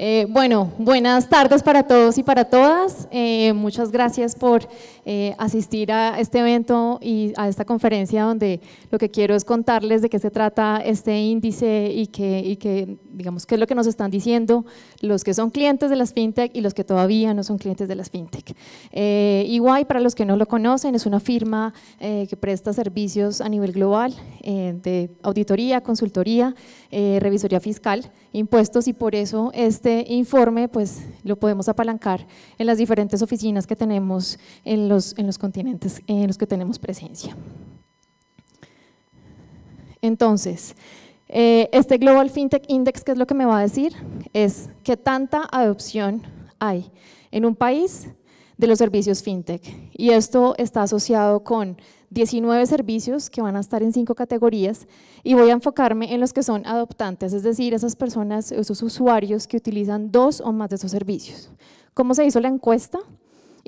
Eh, bueno, buenas tardes para todos y para todas. Eh, muchas gracias por eh, asistir a este evento y a esta conferencia donde lo que quiero es contarles de qué se trata este índice y que, digamos, qué es lo que nos están diciendo los que son clientes de las fintech y los que todavía no son clientes de las fintech. EY, para los que no lo conocen, es una firma que presta servicios a nivel global de auditoría, consultoría, revisoría fiscal, impuestos y por eso este este informe pues lo podemos apalancar en las diferentes oficinas que tenemos en los, en los continentes en los que tenemos presencia. Entonces, eh, este Global FinTech Index, ¿qué es lo que me va a decir? Es qué tanta adopción hay en un país de los servicios FinTech. Y esto está asociado con 19 servicios que van a estar en cinco categorías y voy a enfocarme en los que son adoptantes, es decir, esas personas, esos usuarios que utilizan dos o más de esos servicios. ¿Cómo se hizo la encuesta?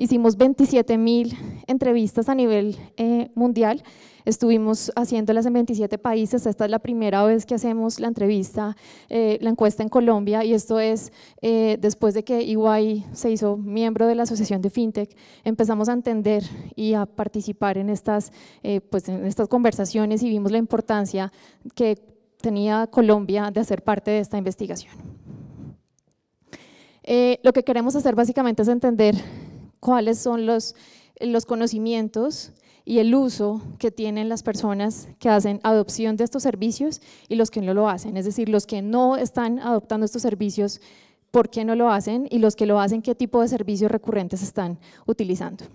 Hicimos 27 mil entrevistas a nivel eh, mundial, estuvimos haciéndolas en 27 países, esta es la primera vez que hacemos la entrevista, eh, la encuesta en Colombia y esto es eh, después de que EY se hizo miembro de la Asociación de FinTech, empezamos a entender y a participar en estas, pues en estas conversaciones y vimos la importancia que tenía Colombia de hacer parte de esta investigación. lo que queremos hacer básicamente es entender cuáles son los, conocimientos y el uso que tienen las personas que hacen adopción de estos servicios y los que no lo hacen, es decir, los que no están adoptando estos servicios, por qué no lo hacen y los que lo hacen, qué tipo de servicios recurrentes están utilizando.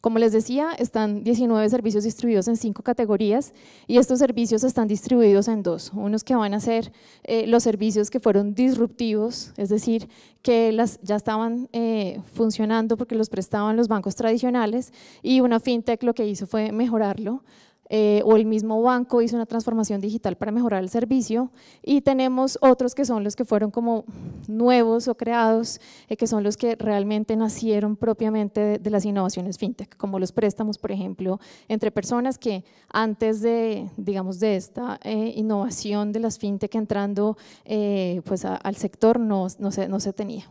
Como les decía, están 19 servicios distribuidos en cinco categorías y estos servicios están distribuidos en dos. Unos que van a ser eh, los servicios que fueron disruptivos, es decir, que ya estaban eh, funcionando porque los prestaban los bancos tradicionales y una fintech lo que hizo fue mejorarlo eh, o el mismo banco hizo una transformación digital para mejorar el servicio y tenemos otros que son los que fueron como nuevos o creados, eh, que son los que realmente nacieron propiamente de, las innovaciones fintech, como los préstamos, por ejemplo, entre personas que antes de, digamos, de esta eh, innovación de las fintech entrando pues, al sector no, se, no se tenía.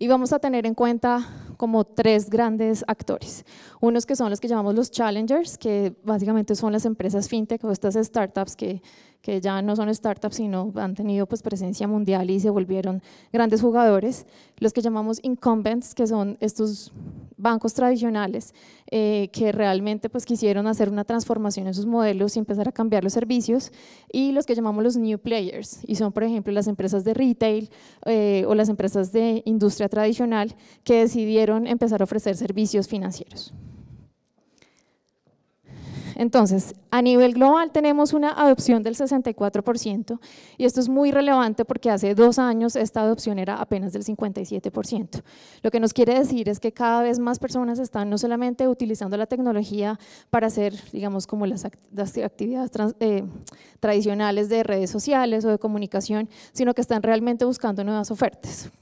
Y vamos a tener en cuenta como tres grandes actores. Unos que son los que llamamos los challengers, que básicamente son las empresas fintech o estas startups que, que ya no son startups, sino han tenido pues, presencia mundial y se volvieron grandes jugadores. Los que llamamos incumbents, que son estos bancos tradicionales eh, que realmente pues, quisieron hacer una transformación en sus modelos y empezar a cambiar los servicios. Y los que llamamos los new players, y son por ejemplo las empresas de retail eh, o las empresas de industria tradicional que decidieron empezar a ofrecer servicios financieros. Entonces, a nivel global tenemos una adopción del 64% y esto es muy relevante porque hace dos años esta adopción era apenas del 57%. Lo que nos quiere decir es que cada vez más personas están no solamente utilizando la tecnología para hacer, digamos, como las, actividades eh, tradicionales de redes sociales o de comunicación, sino que están realmente buscando nuevas ofertas.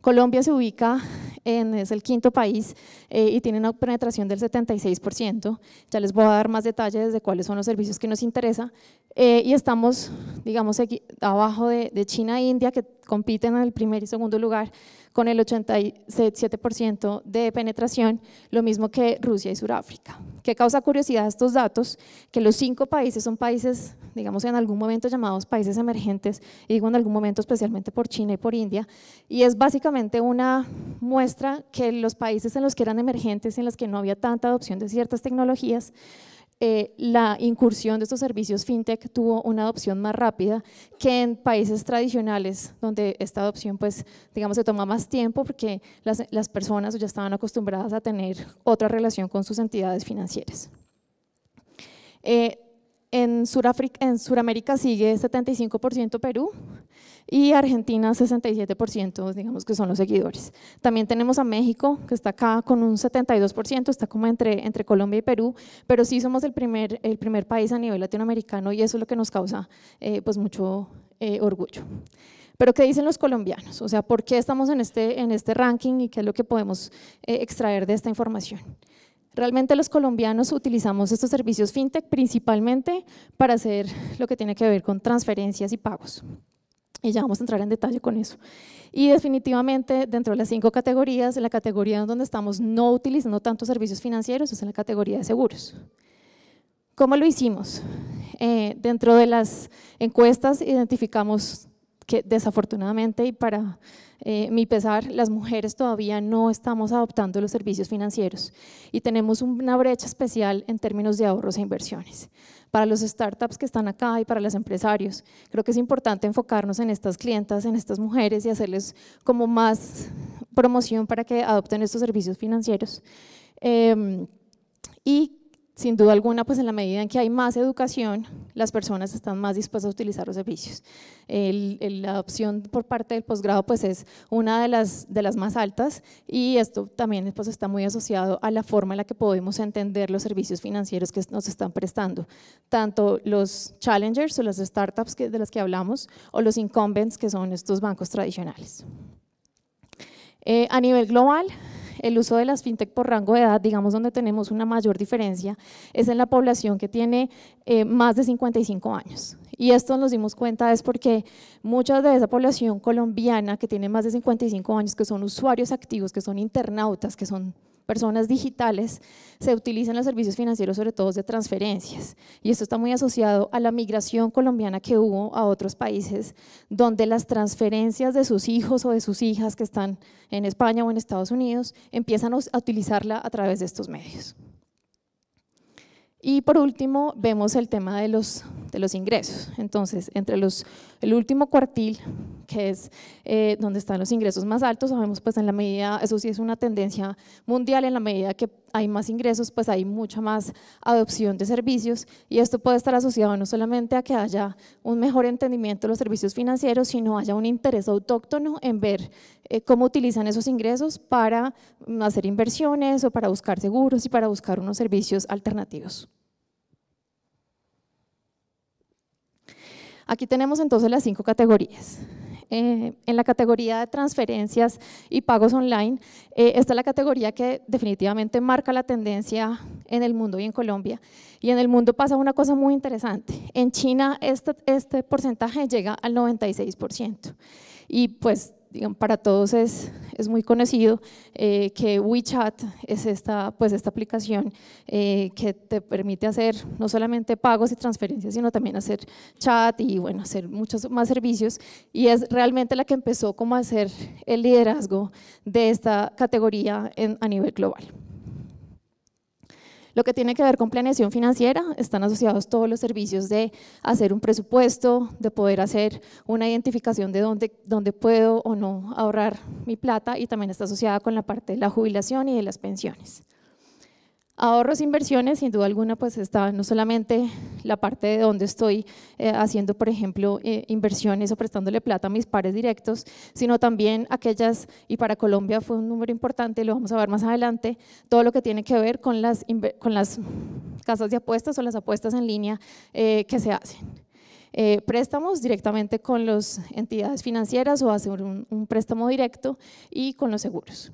Colombia se ubica en, es el quinto país eh, y tiene una penetración del 76%. Ya les voy a dar más detalles de cuáles son los servicios que nos interesa. Eh, y estamos, digamos, aquí, abajo de China e India, que compiten en el primer y segundo lugar con el 87% de penetración, lo mismo que Rusia y Sudáfrica. ¿Qué causa curiosidad estos datos? Que los cinco países son países, digamos, en algún momento llamados países emergentes, y digo en algún momento especialmente por China y por India, y es básicamente una muestra que los países en los que eran emergentes, en los que no había tanta adopción de ciertas tecnologías, eh, la incursión de estos servicios fintech tuvo una adopción más rápida que en países tradicionales, donde esta adopción, pues, digamos, se toma más tiempo porque las, personas ya estaban acostumbradas a tener otra relación con sus entidades financieras. Eh, en, Sudamérica sigue 75% Perú, y Argentina 67%, digamos que son los seguidores. También tenemos a México, que está acá con un 72%, está como entre, entre Colombia y Perú, pero sí somos el primer, el primer país a nivel latinoamericano y eso es lo que nos causa eh, pues mucho eh, orgullo. Pero ¿qué dicen los colombianos? O sea, ¿por qué estamos en este, en este ranking y qué es lo que podemos eh, extraer de esta información? Realmente los colombianos utilizamos estos servicios fintech principalmente para hacer lo que tiene que ver con transferencias y pagos. Y ya vamos a entrar en detalle con eso. Y definitivamente, dentro de las cinco categorías, la categoría donde estamos no utilizando tantos servicios financieros es en la categoría de seguros. ¿Cómo lo hicimos? Eh, dentro de las encuestas identificamos que desafortunadamente y para eh, mi pesar, las mujeres todavía no estamos adoptando los servicios financieros y tenemos una brecha especial en términos de ahorros e inversiones. Para los startups que están acá y para los empresarios, creo que es importante enfocarnos en estas clientas, en estas mujeres y hacerles como más promoción para que adopten estos servicios financieros. Em, y sin duda alguna, pues en la medida en que hay más educación, las personas están más dispuestas a utilizar los servicios. la opción por parte del posgrado pues es una de las, de más altas y esto también pues, está muy asociado a la forma en la que podemos entender los servicios financieros que nos están prestando, tanto los challengers o las startups de las que hablamos o los incumbents que son estos bancos tradicionales. Eh, a nivel global, el uso de las fintech por rango de edad, digamos donde tenemos una mayor diferencia, es en la población que tiene eh, más de 55 años. Y esto nos dimos cuenta es porque muchas de esa población colombiana que tiene más de 55 años, que son usuarios activos, que son internautas, que son personas digitales, se utilizan los servicios financieros sobre todo de transferencias. Y esto está muy asociado a la migración colombiana que hubo a otros países, donde las transferencias de sus hijos o de sus hijas que están en España o en Estados Unidos empiezan a utilizarla a través de estos medios. Y por último, vemos el tema de los, de los ingresos. Entonces, entre los, el último cuartil, que es eh, donde están los ingresos más altos, sabemos pues en la medida, eso sí es una tendencia mundial, en la medida que hay más ingresos, pues hay mucha más adopción de servicios y esto puede estar asociado no solamente a que haya un mejor entendimiento de los servicios financieros, sino haya un interés autóctono en ver eh, cómo utilizan esos ingresos para hacer inversiones o para buscar seguros y para buscar unos servicios alternativos. Aquí tenemos entonces las cinco categorías. Eh, en la categoría de transferencias y pagos online, eh, esta es la categoría que definitivamente marca la tendencia en el mundo y en Colombia. Y en el mundo pasa una cosa muy interesante. En China este, este porcentaje llega al 96%. Y pues para todos es, muy conocido eh, que WeChat es esta, pues, aplicación eh, que te permite hacer no solamente pagos y transferencias, sino también hacer chat y hacer muchos más servicios. Y es realmente la que empezó como a hacer el liderazgo de esta categoría a nivel global. Lo que tiene que ver con planeación financiera, están asociados todos los servicios de hacer un presupuesto, de poder hacer una identificación de dónde, puedo o no ahorrar mi plata y también está asociada con la parte de la jubilación y de las pensiones. Ahorros, inversiones, sin duda alguna, pues está no solamente la parte de donde estoy eh, haciendo, por ejemplo, eh, inversiones o prestándole plata a mis pares directos, sino también aquellas, y para Colombia fue un número importante, lo vamos a ver más adelante, todo lo que tiene que ver con las, con las casas de apuestas o las apuestas en línea eh, que se hacen. préstamos directamente con las entidades financieras o hacer un préstamo directo y con los seguros.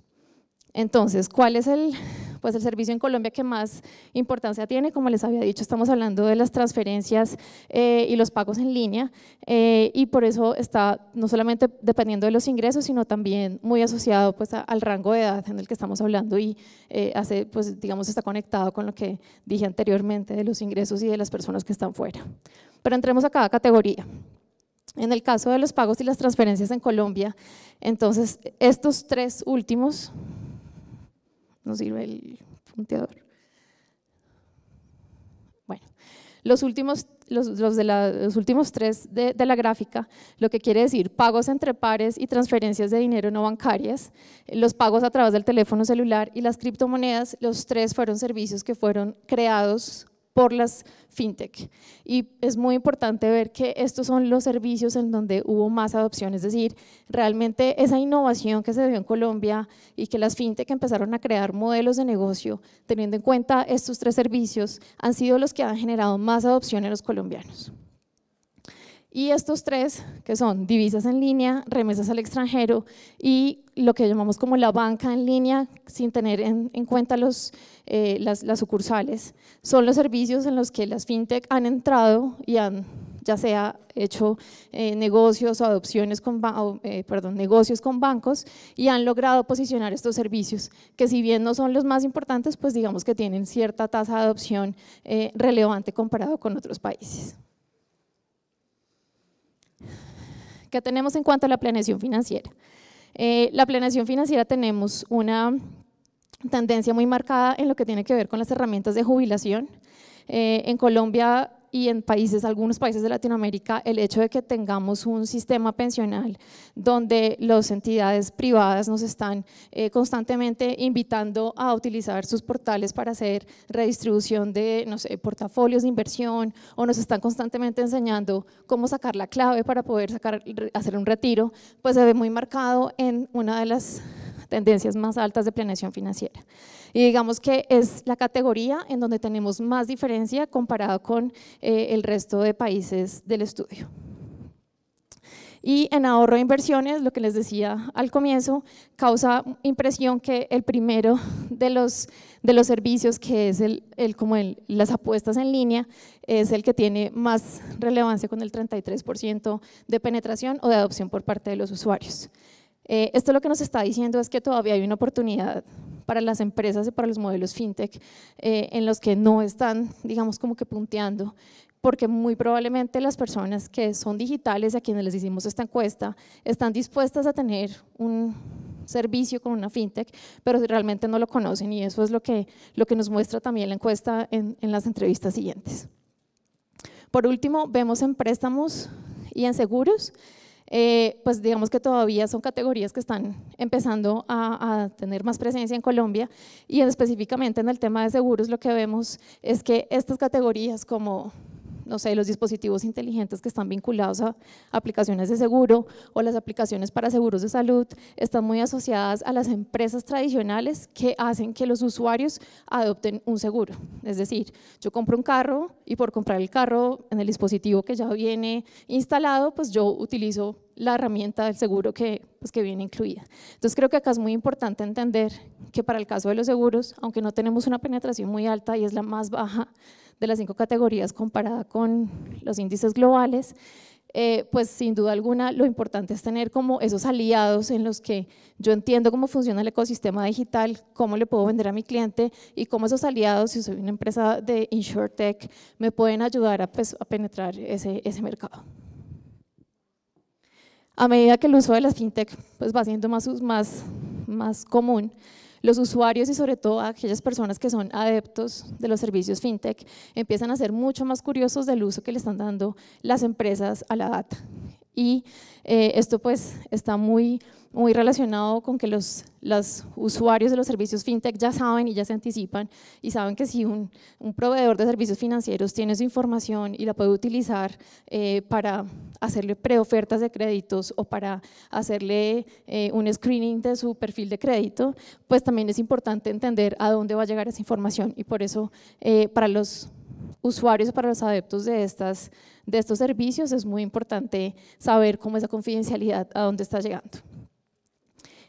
Entonces, ¿cuál es el, pues el servicio en Colombia que más importancia tiene, como les había dicho, estamos hablando de las transferencias eh, y los pagos en línea eh, y por eso está no solamente dependiendo de los ingresos, sino también muy asociado pues al rango de edad en el que estamos hablando y eh, hace, pues digamos está conectado con lo que dije anteriormente de los ingresos y de las personas que están fuera. Pero entremos a cada categoría. En el caso de los pagos y las transferencias en Colombia, entonces estos tres últimos no sirve el punteador. Bueno, los últimos, los, de los últimos tres de, de, la gráfica, lo que quiere decir pagos entre pares y transferencias de dinero no bancarias, los pagos a través del teléfono celular y las criptomonedas, los tres fueron servicios que fueron creados por las fintech. Y es muy importante ver que estos son los servicios en donde hubo más adopción, es decir, realmente esa innovación que se dio en Colombia y que las fintech empezaron a crear modelos de negocio, teniendo en cuenta estos tres servicios, han sido los que han generado más adopción en los colombianos. Y estos tres, que son divisas en línea, remesas al extranjero y lo que llamamos como la banca en línea, sin tener en, cuenta eh, las, sucursales, son los servicios en los que las fintech han entrado y han ya sea hecho eh, negocios o adopciones con, eh, perdón, negocios con bancos y han logrado posicionar estos servicios, que si bien no son los más importantes, pues digamos que tienen cierta tasa de adopción relevante comparado con otros países. tenemos en cuanto a la planeación financiera? Eh, la planeación financiera tenemos una tendencia muy marcada en lo que tiene que ver con las herramientas de jubilación. Eh, en Colombia y en países, algunos países de Latinoamérica, el hecho de que tengamos un sistema pensional donde las entidades privadas nos están eh, constantemente invitando a utilizar sus portales para hacer redistribución de, no sé, portafolios de inversión o nos están constantemente enseñando cómo sacar la clave para poder sacar, hacer un retiro, pues se ve muy marcado en una de las tendencias más altas de planeación financiera. Y digamos que es la categoría en donde tenemos más diferencia comparado con eh, el resto de países del estudio. Y en ahorro de inversiones, lo que les decía al comienzo, causa impresión que el primero de los, de los servicios, que es el, como el, las apuestas en línea, es el que tiene más relevancia con el 33% de penetración o de adopción por parte de los usuarios. Eh, esto lo que nos está diciendo es que todavía hay una oportunidad para las empresas y para los modelos fintech eh, en los que no están, digamos, como que punteando porque muy probablemente las personas que son digitales, a quienes les hicimos esta encuesta, están dispuestas a tener un servicio con una fintech, pero realmente no lo conocen y eso es lo que, lo que nos muestra también la encuesta en, en las entrevistas siguientes. Por último, vemos en préstamos y en seguros eh, pues digamos que todavía son categorías que están empezando a, tener más presencia en Colombia y específicamente en el tema de seguros lo que vemos es que estas categorías como no sé, los dispositivos inteligentes que están vinculados a aplicaciones de seguro o las aplicaciones para seguros de salud están muy asociadas a las empresas tradicionales que hacen que los usuarios adopten un seguro. Es decir, yo compro un carro y por comprar el carro en el dispositivo que ya viene instalado, pues yo utilizo la herramienta del seguro que, pues, que viene incluida. Entonces creo que acá es muy importante entender que para el caso de los seguros, aunque no tenemos una penetración muy alta y es la más baja de las cinco categorías comparada con los índices globales, eh, pues sin duda alguna lo importante es tener como esos aliados en los que yo entiendo cómo funciona el ecosistema digital, cómo le puedo vender a mi cliente y cómo esos aliados, si soy una empresa de InsurTech, me pueden ayudar a, pues, a penetrar ese, ese mercado a medida que el uso de las fintech pues, va siendo más, más, más común, los usuarios y sobre todo aquellas personas que son adeptos de los servicios fintech empiezan a ser mucho más curiosos del uso que le están dando las empresas a la data. Y eh, esto pues está muy, muy relacionado con que los, los, usuarios de los servicios fintech ya saben y ya se anticipan y saben que si un, un proveedor de servicios financieros tiene su información y la puede utilizar eh, para hacerle preofertas de créditos o para hacerle eh, un screening de su perfil de crédito, pues también es importante entender a dónde va a llegar esa información y por eso para los usuarios, para los adeptos de, estas, de estos servicios, es muy importante saber cómo esa confidencialidad a dónde está llegando.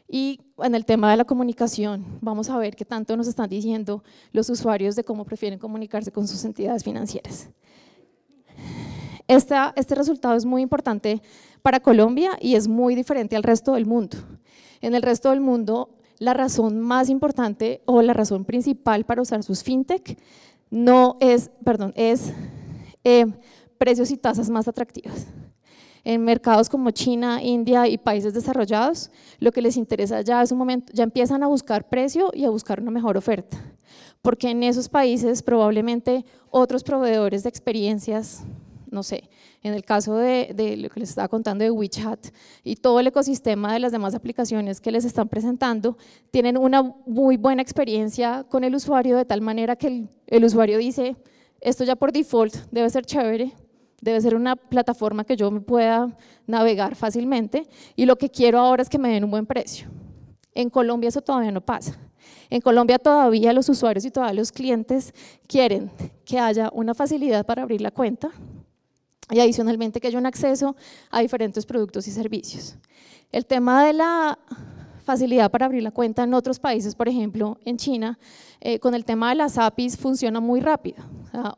Y en el tema de la comunicación, vamos a ver qué tanto nos están diciendo los usuarios de cómo prefieren comunicarse con sus entidades financieras. Esta, este resultado es muy importante para Colombia y es muy diferente al resto del mundo. En el resto del mundo, la razón más importante o la razón principal para usar sus fintech no es, perdón, es eh, precios y tasas más atractivas. En mercados como China, India y países desarrollados, lo que les interesa ya es un momento, ya empiezan a buscar precio y a buscar una mejor oferta, porque en esos países probablemente otros proveedores de experiencias no sé, en el caso de, lo que les estaba contando de WeChat y todo el ecosistema de las demás aplicaciones que les están presentando, tienen una muy buena experiencia con el usuario de tal manera que el, el usuario dice, esto ya por default debe ser chévere, debe ser una plataforma que yo me pueda navegar fácilmente y lo que quiero ahora es que me den un buen precio. En Colombia eso todavía no pasa. En Colombia todavía los usuarios y todavía los clientes quieren que haya una facilidad para abrir la cuenta, y adicionalmente que haya un acceso a diferentes productos y servicios. El tema de la facilidad para abrir la cuenta en otros países, por ejemplo, en China, eh, con el tema de las APIs funciona muy rápido.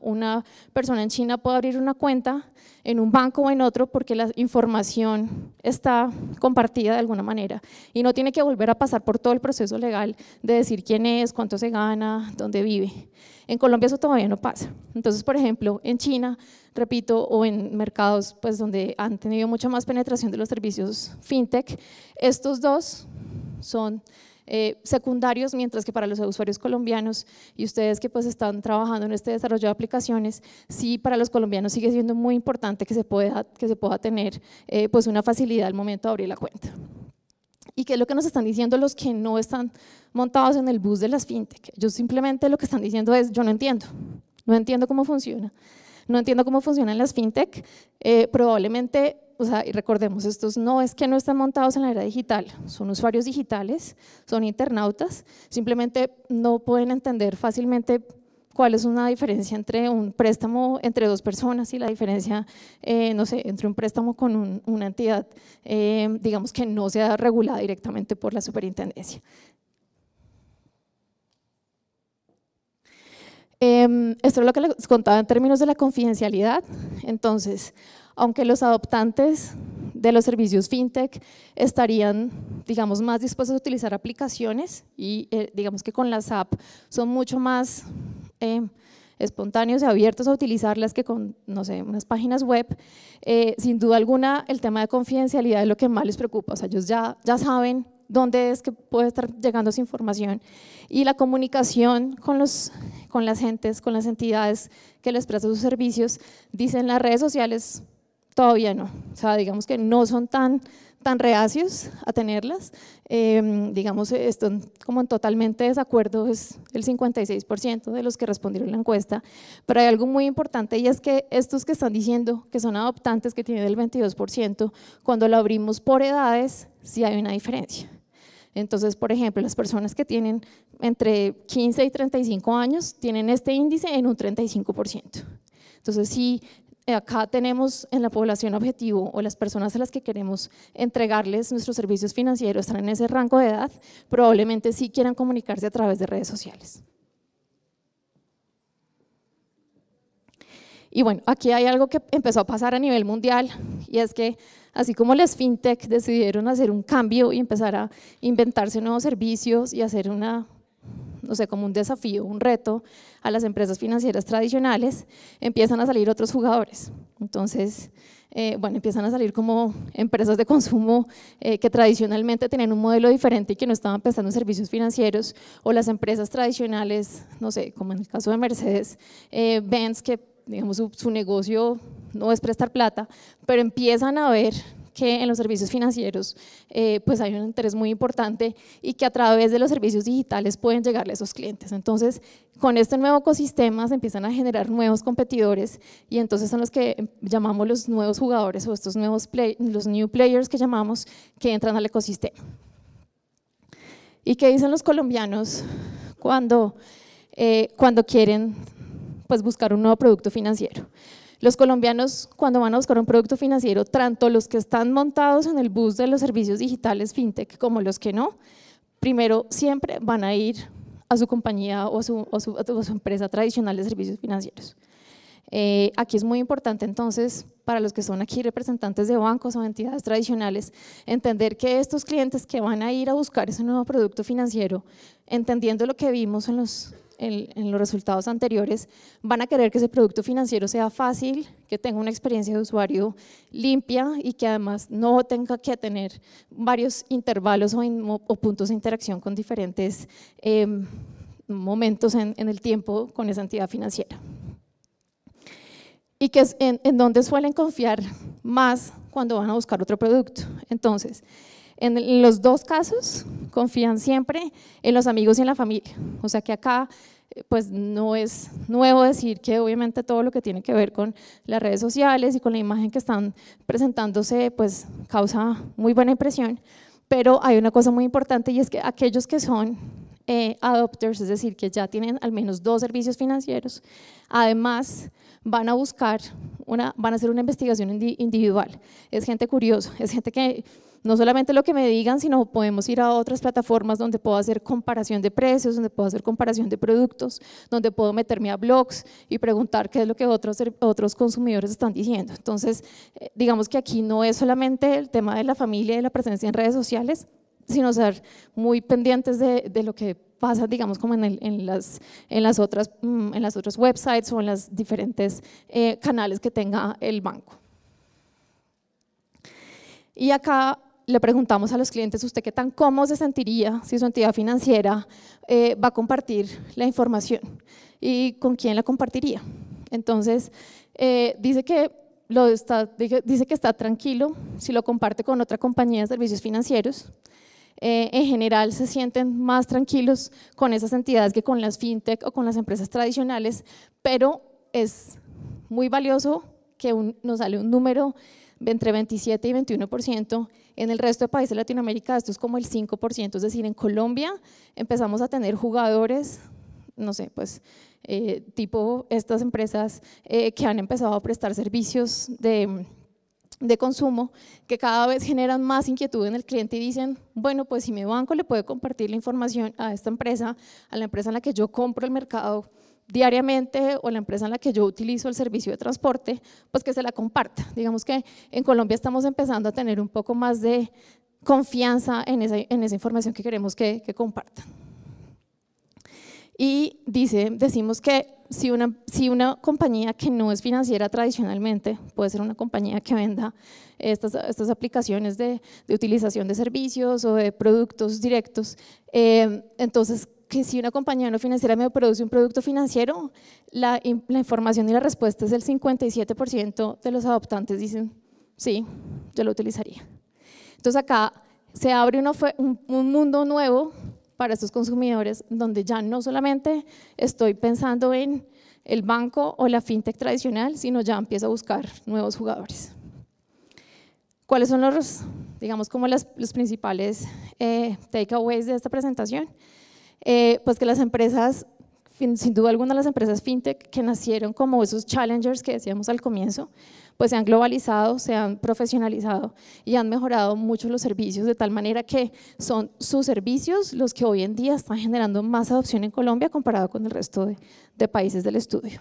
una persona en China puede abrir una cuenta en un banco o en otro porque la información está compartida de alguna manera y no tiene que volver a pasar por todo el proceso legal de decir quién es, cuánto se gana, dónde vive. En Colombia eso todavía no pasa. Entonces, por ejemplo, en China, repito, o en mercados pues, donde han tenido mucha más penetración de los servicios fintech, estos dos son eh, secundarios, mientras que para los usuarios colombianos y ustedes que pues están trabajando en este desarrollo de aplicaciones, sí para los colombianos sigue siendo muy importante que se pueda, que se pueda tener eh, pues una facilidad al momento de abrir la cuenta. ¿Y qué es lo que nos están diciendo los que no están montados en el bus de las fintech? Ellos simplemente lo que están diciendo es, yo no entiendo, no entiendo cómo funciona, no entiendo cómo funcionan las fintech, eh, probablemente o sea, y recordemos, estos no es que no están montados en la era digital, son usuarios digitales, son internautas, simplemente no pueden entender fácilmente cuál es una diferencia entre un préstamo entre dos personas y la diferencia, eh, no sé, entre un préstamo con una entidad, eh, digamos que no sea regulada directamente por la superintendencia. Em, esto es lo que les contaba en términos de la confidencialidad. Entonces, aunque los adoptantes de los servicios fintech estarían, digamos, más dispuestos a utilizar aplicaciones y eh, digamos que con las apps son mucho más eh, espontáneos y abiertos a utilizarlas que con, no sé, unas páginas web, eh, sin duda alguna el tema de confidencialidad es lo que más les preocupa, o sea, ellos ya, ya saben dónde es que puede estar llegando esa información y la comunicación con, los, con las gentes, con las entidades que les prestan sus servicios, dicen las redes sociales, todavía no, o sea, digamos que no son tan tan reacios a tenerlas. Em, digamos, esto como en totalmente desacuerdo es el 56% de los que respondieron la encuesta, pero hay algo muy importante y es que estos que están diciendo que son adoptantes, que tienen el 22%, cuando lo abrimos por edades, sí hay una diferencia. Entonces, por ejemplo, las personas que tienen entre 15 y 35 años tienen este índice en un 35%. Entonces, sí, eh, acá tenemos en la población objetivo o las personas a las que queremos entregarles nuestros servicios financieros están en ese rango de edad, probablemente sí quieran comunicarse a través de redes sociales. Y bueno, aquí hay algo que empezó a pasar a nivel mundial y es que así como las fintech decidieron hacer un cambio y empezar a inventarse nuevos servicios y hacer una no sé, como un desafío, un reto a las empresas financieras tradicionales, empiezan a salir otros jugadores. Entonces, eh, bueno, empiezan a salir como empresas de consumo eh, que tradicionalmente tenían un modelo diferente y que no estaban prestando servicios financieros, o las empresas tradicionales, no sé, como en el caso de Mercedes, eh, Benz, que digamos su, su negocio no es prestar plata, pero empiezan a ver que en los servicios financieros eh, pues hay un interés muy importante y que a través de los servicios digitales pueden llegarle a esos clientes. Entonces, con este nuevo ecosistema se empiezan a generar nuevos competidores y entonces son los que llamamos los nuevos jugadores o estos nuevos los new players que llamamos que entran al ecosistema. ¿Y qué dicen los colombianos cuando, eh, cuando quieren pues, buscar un nuevo producto financiero? Los colombianos cuando van a buscar un producto financiero, tanto los que están montados en el bus de los servicios digitales fintech como los que no, primero siempre van a ir a su compañía o a su, empresa tradicional de servicios financieros. Eh, aquí es muy importante entonces para los que son aquí representantes de bancos o entidades tradicionales, entender que estos clientes que van a ir a buscar ese nuevo producto financiero, entendiendo lo que vimos en los en los resultados anteriores, van a querer que ese producto financiero sea fácil, que tenga una experiencia de usuario limpia y que además no tenga que tener varios intervalos o, puntos de interacción con diferentes em, momentos en, el tiempo con esa entidad financiera. Y que es en, en donde suelen confiar más cuando van a buscar otro producto. Entonces, en los dos casos confían siempre en los amigos y en la familia. O sea que acá eh, pues no es nuevo decir que obviamente todo lo que tiene que ver con las redes sociales y con la imagen que están presentándose pues causa muy buena impresión, pero hay una cosa muy importante y es que aquellos que son eh, adopters, es decir, que ya tienen al menos dos servicios financieros, además van a buscar, una, van a hacer una investigación individual. Es gente curiosa, es gente que no solamente lo que me digan, sino podemos ir a otras plataformas donde puedo hacer comparación de precios, donde puedo hacer comparación de productos, donde puedo meterme a blogs y preguntar qué es lo que otros, otros consumidores están diciendo. Entonces, eh, digamos que aquí no es solamente el tema de la familia y la presencia en redes sociales, sino ser muy pendientes de, lo que pasa, digamos, como en, las, en, las, otras, mm, en las otras websites o en los diferentes eh, canales que tenga el banco. Y acá le preguntamos a los clientes, ¿usted qué tan cómodo se sentiría si su entidad financiera eh, va a compartir la información? ¿Y con quién la compartiría? Entonces, eh, dice, que está, dice que está tranquilo si lo comparte con otra compañía de servicios financieros. Eh, en general se sienten más tranquilos con esas entidades que con las fintech o con las empresas tradicionales, pero es muy valioso que nos sale un número entre 27 y 21%. En el resto de países de Latinoamérica esto es como el 5%, es decir, en Colombia empezamos a tener jugadores, no sé, pues eh, tipo estas empresas eh, que han empezado a prestar servicios de de consumo que cada vez generan más inquietud en el cliente y dicen, bueno, pues si mi banco le puede compartir la información a esta empresa, a la empresa en la que yo compro el mercado, diariamente o la empresa en la que yo utilizo el servicio de transporte, pues que se la comparta. Digamos que en Colombia estamos empezando a tener un poco más de confianza en esa, en esa información que queremos que, compartan. Y dice, decimos que si una, si una compañía que no es financiera tradicionalmente, puede ser una compañía que venda estas, estas aplicaciones de, utilización de servicios o de productos directos, eh, entonces que si una compañía no financiera me produce un producto financiero, la, información y la respuesta es el 57% de los adoptantes dicen, sí, yo lo utilizaría. Entonces acá se abre un, mundo nuevo para estos consumidores donde ya no solamente estoy pensando en el banco o la fintech tradicional, sino ya empiezo a buscar nuevos jugadores. ¿Cuáles son los, digamos, como los principales eh, takeaways de esta presentación? Eh, pues que las empresas, sin duda alguna las empresas fintech que nacieron como esos challengers que decíamos al comienzo, pues se han globalizado, se han profesionalizado y han mejorado mucho los servicios, de tal manera que son sus servicios los que hoy en día están generando más adopción en Colombia comparado con el resto de países del estudio.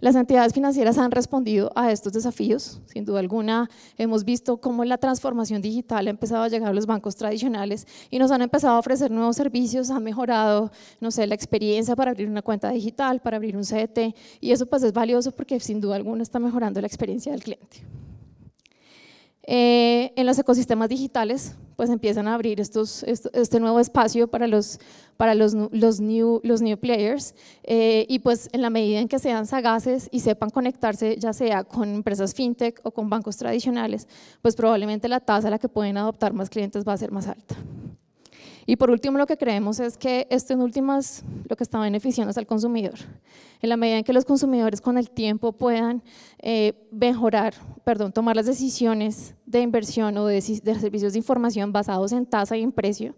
Las entidades financieras han respondido a estos desafíos, sin duda alguna. Hemos visto cómo la transformación digital ha empezado a llegar a los bancos tradicionales y nos han empezado a ofrecer nuevos servicios, Han mejorado, no sé, la experiencia para abrir una cuenta digital, para abrir un CDT y eso pues es valioso porque sin duda alguna está mejorando la experiencia del cliente. Eh, en los ecosistemas digitales, pues empiezan a abrir este nuevo espacio para los, para new, players eh, y pues en la medida en que sean sagaces y sepan conectarse ya sea con empresas fintech o con bancos tradicionales, pues probablemente la tasa a la que pueden adoptar más clientes va a ser más alta. Y por último, lo que creemos es que esto en últimas lo que está beneficiando es al consumidor. En la medida en que los consumidores con el tiempo puedan eh, mejorar, perdón, tomar las decisiones de inversión o de, de servicios de información basados en tasa y en precio,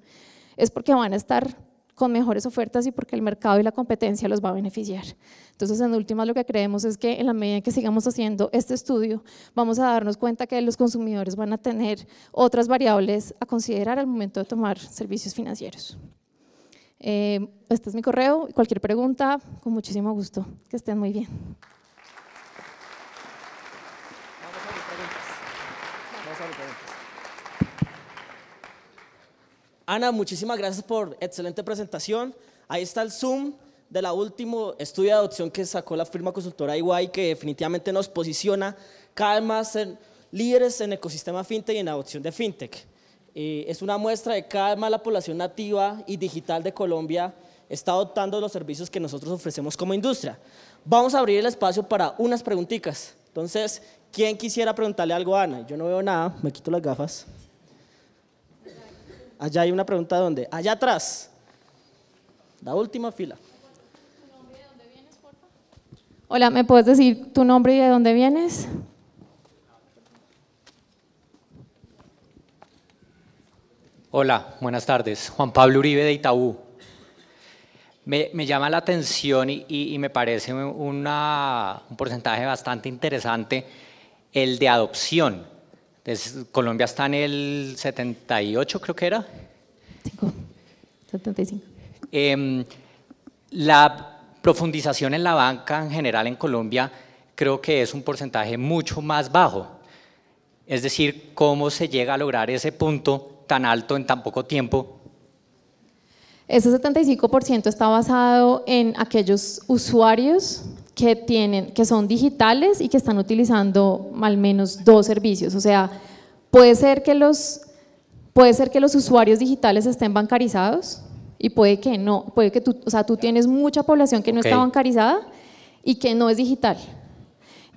es porque van a estar con mejores ofertas y porque el mercado y la competencia los va a beneficiar. Entonces, en últimas, lo que creemos es que en la medida que sigamos haciendo este estudio, vamos a darnos cuenta que los consumidores van a tener otras variables a considerar al momento de tomar servicios financieros. Eh, este es mi correo, cualquier pregunta, con muchísimo gusto. Que estén muy bien. Ana, muchísimas gracias por excelente presentación. Ahí está el Zoom de la último estudio de adopción que sacó la firma consultora EY, que definitivamente nos posiciona cada vez más en líderes en ecosistema fintech y en adopción de fintech. Eh, es una muestra de cada vez más la población nativa y digital de Colombia está adoptando los servicios que nosotros ofrecemos como industria. Vamos a abrir el espacio para unas preguntitas. Entonces, ¿quién quisiera preguntarle algo a Ana? Yo no veo nada, me quito las gafas. Allá hay una pregunta ¿dónde? Allá atrás. La última fila. Hola, ¿me puedes decir tu nombre y de dónde vienes? Hola, buenas tardes. Juan Pablo Uribe de Itaú. Me, llama la atención y, me parece un porcentaje bastante interesante el de adopción. Colombia está en el 78, creo que era. Em, la profundización en la banca en general en Colombia creo que es un porcentaje mucho más bajo. Es decir, ¿cómo se llega a lograr ese punto tan alto en tan poco tiempo? Ese 75% está basado en aquellos usuarios que, tienen, que son digitales y que están utilizando al menos dos servicios. O sea, puede ser que los, puede ser que los usuarios digitales estén bancarizados y puede que no, puede que tú, o sea, tú tienes mucha población que no está bancarizada y que no es digital.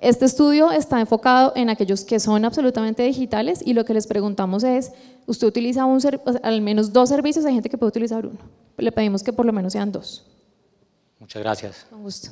Este estudio está enfocado en aquellos que son absolutamente digitales y lo que les preguntamos es, usted utiliza un, al menos dos servicios, hay gente que puede utilizar uno. Le pedimos que por lo menos sean dos. Muchas gracias. Con gusto.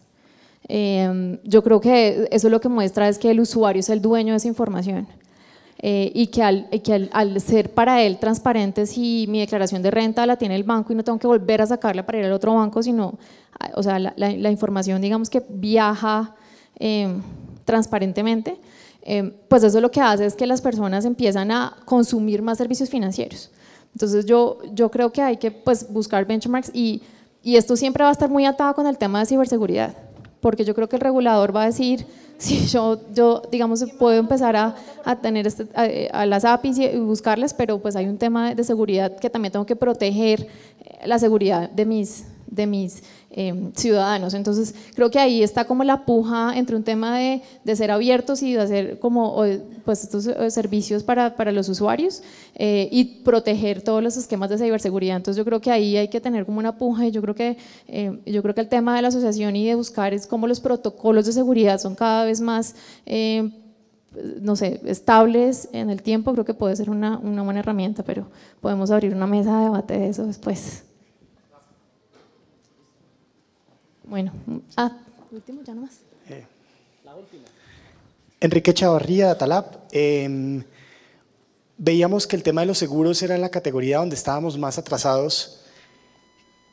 Em, yo creo que eso lo que muestra es que el usuario es el dueño de esa información. Eh, y que, al, ser para él transparente, si mi declaración de renta la tiene el banco y no tengo que volver a sacarla para ir al otro banco, sino, ah, o sea, la, información, digamos que viaja em, transparentemente, em, pues eso lo que hace es que las personas empiezan a consumir más servicios financieros. Entonces yo, yo creo que hay que pues, buscar benchmarks y, y esto siempre va a estar muy atado con el tema de ciberseguridad porque yo creo que el regulador va a decir, si yo, yo digamos, puedo empezar a, tener este, a, las APIs y buscarlas, pero pues hay un tema de seguridad que también tengo que proteger eh, la seguridad de mis, de mis Em, ciudadanos. Entonces, creo que ahí está como la puja entre un tema de, ser abiertos y de hacer como pues, estos eh, servicios para, para los usuarios eh, y proteger todos los esquemas de ciberseguridad. Entonces, yo creo que ahí hay que tener como una puja y yo creo que, eh, yo creo que el tema de la asociación y de buscar es cómo los protocolos de seguridad son cada vez más em, no sé, estables en el tiempo, creo que puede ser una, una buena herramienta, pero podemos abrir una mesa de debate de eso después. Bueno, ah, último, ya nomás. La eh, última. Enrique Chavarría, de Eh, em, veíamos que el tema de los seguros era la categoría donde estábamos más atrasados.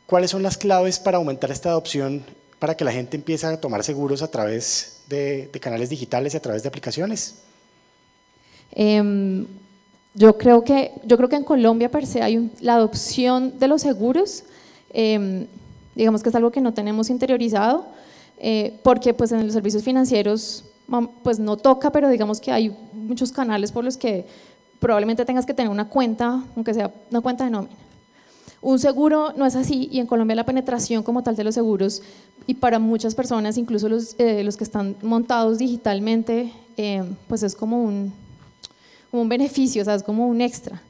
¿Cuáles son las claves para aumentar esta adopción para que la gente empiece a tomar seguros a través de, canales digitales y a través de aplicaciones? Em, yo, creo que, yo creo que en Colombia per se hay la adopción de los seguros em, Digamos que es algo que no tenemos interiorizado, eh, porque pues en los servicios financieros pues no toca, pero digamos que hay muchos canales por los que probablemente tengas que tener una cuenta, aunque sea una cuenta de nómina. Un seguro no es así y en Colombia la penetración como tal de los seguros y para muchas personas, incluso los, eh, que están montados digitalmente, eh, pues es como un, un beneficio, o sea, es como un extra.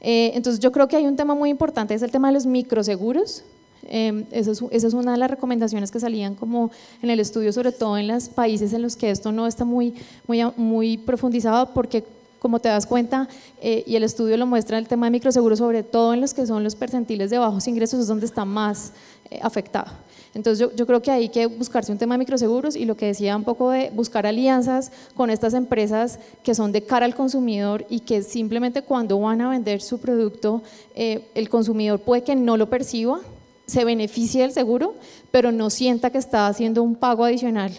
entonces yo creo que hay un tema muy importante, es el tema de los microseguros, Em, esa, es, una de las recomendaciones que salían como en el estudio, sobre todo en los países en los que esto no está muy, muy, muy profundizado, porque como te das cuenta, eh, y el estudio lo muestra, el tema de microseguros, sobre todo en los que son los percentiles de bajos ingresos, es donde está más eh, afectado. Entonces yo, creo que hay que buscarse un tema de microseguros y lo que decía un poco de buscar alianzas con estas empresas que son de cara al consumidor y que simplemente cuando van a vender su producto, eh, el consumidor puede que no lo perciba, se beneficie del seguro, pero no sienta que está haciendo un pago adicional